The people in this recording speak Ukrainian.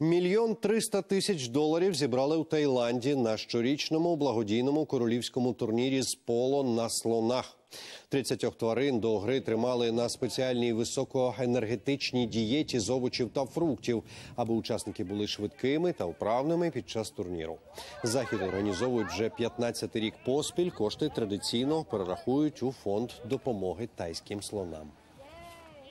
Мільйон триста тисяч доларів зібрали у Таїланді на щорічному благодійному королівському турнірі з поло на слонах. 30 тварин до гри тримали на спеціальній високоенергетичній дієті з овочів та фруктів, аби учасники були швидкими та вправними під час турніру. Захід організовують вже 15 рік поспіль. Кошти традиційно перерахують у фонд допомоги тайським слонам.